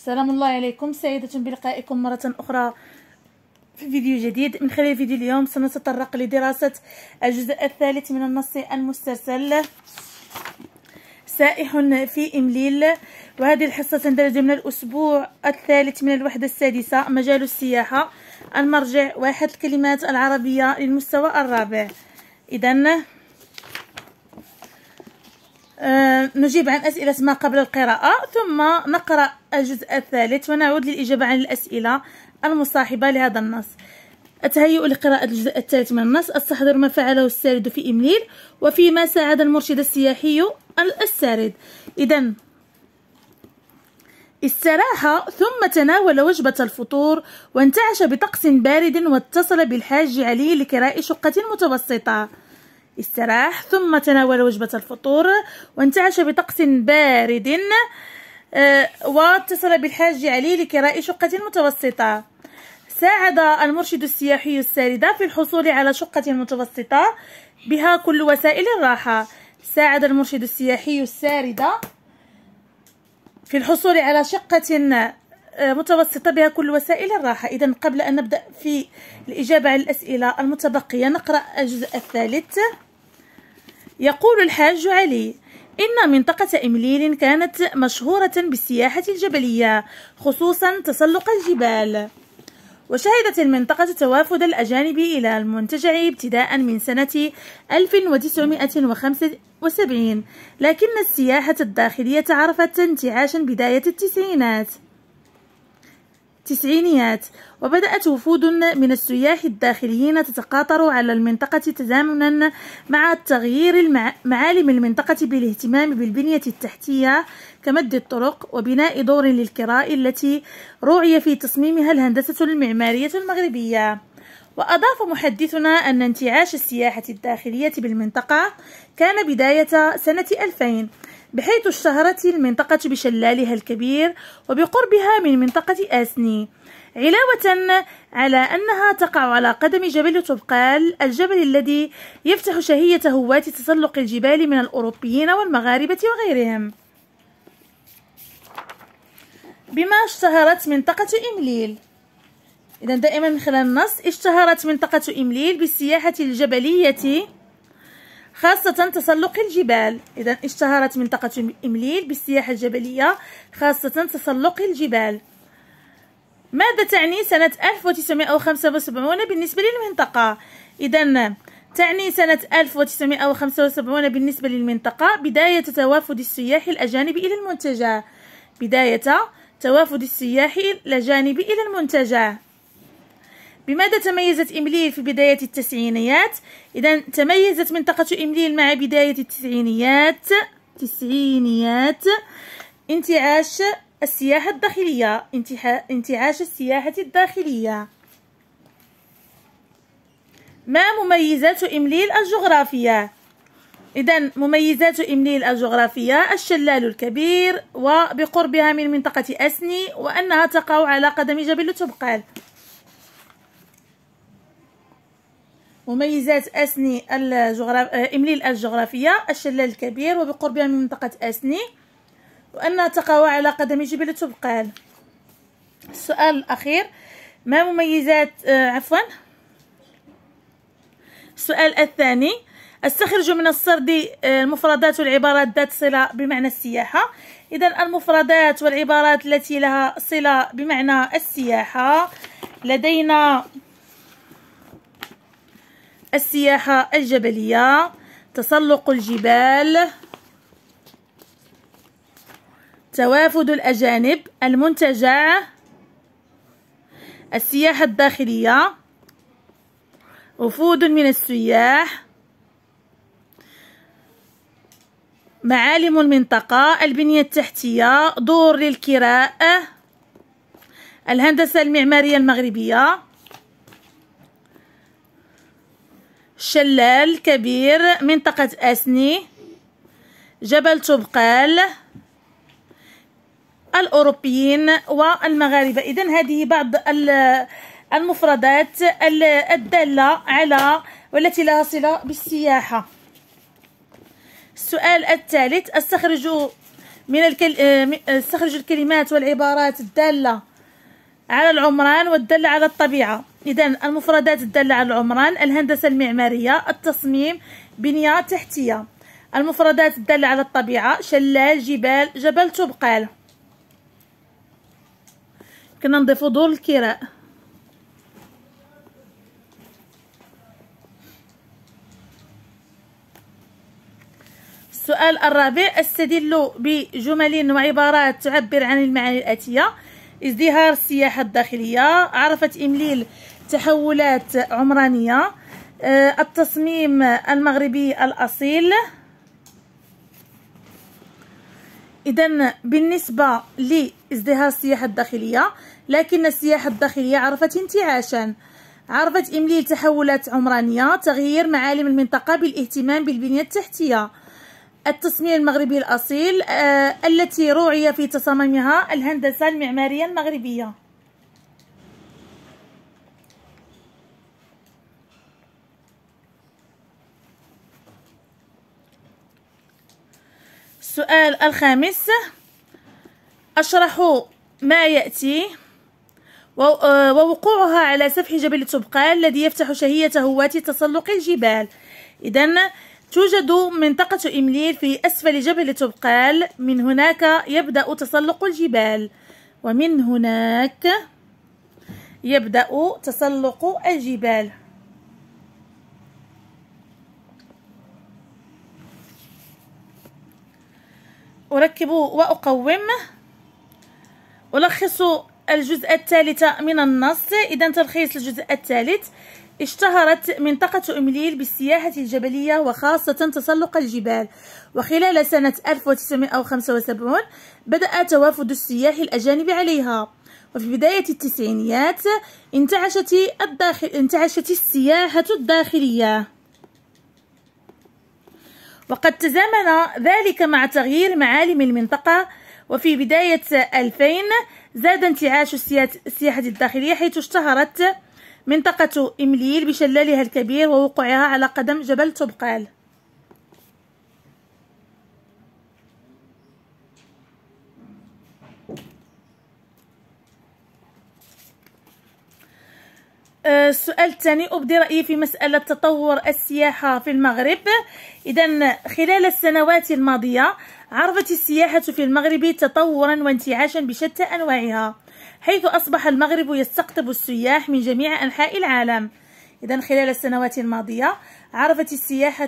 السلام الله عليكم سعيدة بلقائكم مرة أخرى في فيديو جديد من خلال فيديو اليوم سنتطرق لدراسة الجزء الثالث من النص المسترسل سائح في إمليل وهذه الحصة تندرج من الأسبوع الثالث من الوحدة السادسة مجال السياحة المرجع واحد الكلمات العربية للمستوى الرابع إذا آه، نجيب عن أسئلة ما قبل القراءة ثم نقرأ الجزء الثالث ونعود للإجابة عن الأسئلة المصاحبة لهذا النص أتهيئ لقراءة الجزء الثالث من النص استحضر ما فعله السارد في إمليل وفيما ساعد المرشد السياحي السارد إذا استراح ثم تناول وجبة الفطور وانتعش بطقس بارد واتصل بالحاج علي لكراء شقة متوسطة استراح ثم تناول وجبة الفطور وانتعش بطقس بارد آه، واتصل بالحاج علي لكراء شقة متوسطة ساعد المرشد السياحي الساردة في الحصول على شقة متوسطة بها كل وسائل الراحة ساعد المرشد السياحي الساردة في الحصول على شقة آه، متوسطة بها كل وسائل الراحة إذا قبل أن نبدأ في الإجابة على الأسئلة المتبقية نقرأ الجزء الثالث يقول الحاج علي إن منطقة إمليل كانت مشهورة بالسياحة الجبلية خصوصا تسلق الجبال وشهدت المنطقة توافد الأجانب إلى المنتجع ابتداء من سنة 1975 لكن السياحة الداخلية عرفت انتعاشا بداية التسعينات التسعينيات وبدأت وفود من السياح الداخليين تتقاطر على المنطقة تزامنا مع تغيير معالم المنطقة بالاهتمام بالبنية التحتية كمد الطرق وبناء دور للكراء التي روعي في تصميمها الهندسة المعمارية المغربية وأضاف محدثنا أن انتعاش السياحة الداخلية بالمنطقة كان بداية سنة 2000 بحيث اشتهرت المنطقة بشلالها الكبير وبقربها من منطقة آسني علاوة على أنها تقع على قدم جبل طبقال الجبل الذي يفتح شهية هواة تسلق الجبال من الأوروبيين والمغاربة وغيرهم بما اشتهرت منطقة إمليل إذا دائما من خلال النص اشتهرت منطقة إمليل بالسياحة الجبلية خاصة تسلق الجبال إذا اشتهرت منطقة إمليل بالسياحة الجبلية خاصة تسلق الجبال ماذا تعني سنة 1975 بالنسبة للمنطقة؟ إذا تعني سنة 1975 بالنسبة للمنطقة بداية توافد السياح الأجانب إلى المنتجع بداية توافد السياح الأجانب إلى المنتجع بماذا تميزت إمليل في بداية التسعينيات؟ إذا تميزت منطقة إمليل مع بداية التسعينيات تسعينيات انتعاش السياحة الداخلية انتعاش السياحة الداخلية ما مميزات إمليل الجغرافية؟ إذا مميزات إمليل الجغرافية الشلال الكبير وبقربها من منطقة أسني وأنها تقع على قدم جبل تبقال مميزات أسني الجغراف... آه، إمليل الجغرافية الشلال الكبير وبقربها من منطقة أسني وأنها تقع على قدم جبل تبقال السؤال الأخير ما مميزات آه، عفوا السؤال الثاني استخرج من السرد آه، المفردات والعبارات ذات صلة بمعنى السياحة إذا المفردات والعبارات التي لها صلة بمعنى السياحة لدينا السياحة الجبلية تسلق الجبال توافد الأجانب المنتجع السياحة الداخلية وفود من السياح معالم المنطقة البنية التحتية دور للكراء الهندسة المعمارية المغربية شلال كبير منطقة أسني جبل تبقال الأوروبيين والمغاربة إذا هذه بعض المفردات الدالة على والتي لها صلة بالسياحة السؤال الثالث استخرج من الكل... استخرج الكلمات والعبارات الدالة على العمران والدالة على الطبيعة إذا المفردات الدالة على العمران الهندسة المعمارية التصميم بنية تحتية المفردات الدالة على الطبيعة شلال جبال جبل تبقال كنا نضيفو دور الكراء السؤال الرابع استدلوا بجمل وعبارات تعبر عن المعاني الآتية ازدهار السياحة الداخلية عرفت إمليل تحولات عمرانية آه، التصميم المغربي الأصيل إذا بالنسبة لازدهار السياحة الداخلية لكن السياحة الداخلية عرفت انتعاشا عرفت إمليل تحولات عمرانية تغيير معالم المنطقة بالاهتمام بالبنية التحتية التصميم المغربي الأصيل آه، التي روعي في تصاميمها الهندسة المعمارية المغربية السؤال الخامس أشرح ما يأتي آه، ووقوعها على سفح جبل تبقال الذي يفتح شهية هواة تسلق الجبال إذا توجد منطقة إمليل في أسفل جبل تبقال من هناك يبدأ تسلق الجبال ومن هناك يبدأ تسلق الجبال أركب وأقوم ألخص الجزء الثالث من النص إذا تلخيص الجزء الثالث اشتهرت منطقة إمليل بالسياحة الجبلية وخاصة تسلق الجبال وخلال سنة 1975 بدأ توافد السياح الأجانب عليها وفي بداية التسعينيات انتعشت, الداخل انتعشت السياحة الداخلية وقد تزامن ذلك مع تغيير معالم المنطقة وفي بداية 2000 زاد انتعاش السياحة الداخلية حيث اشتهرت منطقة إمليل بشلالها الكبير ووقوعها على قدم جبل تبقال آه، السؤال الثاني أبدي رأيي في مسألة تطور السياحة في المغرب إذا خلال السنوات الماضية عرفت السياحة في المغرب تطورا وانتعاشا بشتى أنواعها حيث أصبح المغرب يستقطب السياح من جميع أنحاء العالم إذا خلال السنوات الماضية عرفت السياحة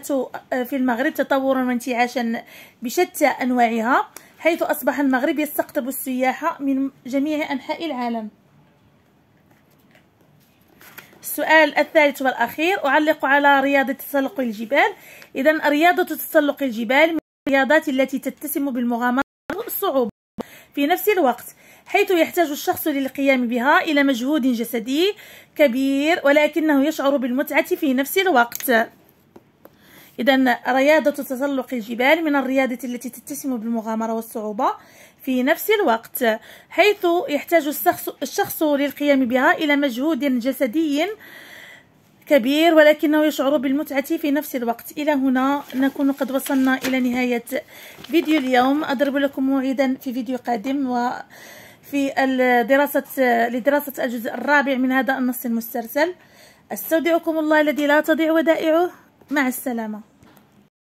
في المغرب تطورا وانتعاشا بشتى أنواعها حيث أصبح المغرب يستقطب السياحة من جميع أنحاء العالم السؤال الثالث والأخير أعلق على رياضة تسلق الجبال إذا رياضة تسلق الجبال من الرياضات التي تتسم بالمغامرة والصعوبة في نفس الوقت حيث يحتاج الشخص للقيام بها إلى مجهود جسدي كبير ولكنه يشعر بالمتعة في نفس الوقت إذا رياضة تسلق الجبال من الرياضة التي تتسم بالمغامرة والصعوبة في نفس الوقت حيث يحتاج الشخص, الشخص للقيام بها إلى مجهود جسدي كبير ولكنه يشعر بالمتعة في نفس الوقت إلى هنا نكون قد وصلنا إلى نهاية فيديو اليوم أضرب لكم موعدا في فيديو قادم و في الدراسة لدراسة الجزء الرابع من هذا النص المسترسل استودعكم الله الذي لا تضيع ودائعه مع السلامة